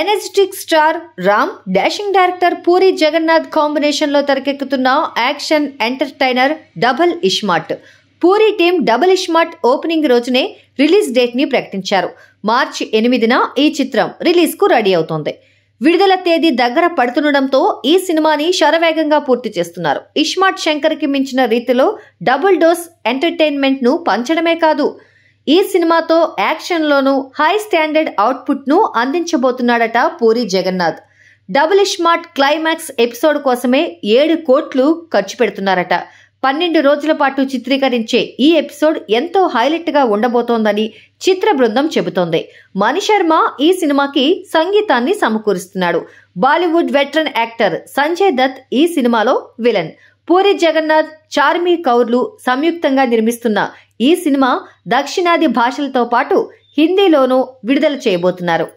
energetic star Ram dashing director Puri Jagannadh కాంబినేషన్లో తెరకెక్కుతున్న action entertainer Double iSmart Puri team Double iSmart opening రోజునే రిలీజ్ డేట్ని ప్రకటించారు మార్చి ఎనిమిదిన ఈ చిత్రం రిలీజ్కు రెడీ అవుతోంది విడుదల తేదీ దగ్గర పడుతుండటంతో ఈ సినిమాని శరవేగంగా పూర్తి చేస్తున్నారు ఇష్మాట్ శంకర్కి మించిన రీతిలో డబుల్ డోస్ ఎంటర్టైన్మెంట్ను పంచడమే కాదు ఈ సినిమాతో యాక్షన్లోనూ హై స్టాండర్డ్ ను అందించబోతున్నాడట పూరి జగన్నాథ్ డబుల్ స్మార్ట్ క్లైమాక్స్ ఎపిసోడ్ కోసమే ఏడు కోట్లు ఖర్చు పెడుతున్నారట పన్నెండు రోజుల పాటు చిత్రీకరించే ఈ ఎపిసోడ్ ఎంతో హైలైట్గా ఉండబోతోందని చిత్ర బృందం చెబుతోంది మణిశర్మ ఈ సినిమాకి సంగీతాన్ని సమకూరుస్తున్నాడు బాలీవుడ్ వెటరన్ యాక్టర్ సంజయ్ దత్ ఈ సినిమాలో విలన్ పూరి జగన్నాథ్ చార్మీ కౌర్లు సంయుక్తంగా నిర్మిస్తున్న ఈ సినిమా దక్షిణాది భాషలతో పాటు హిందీలోనూ విడుదల చేయబోతున్నారు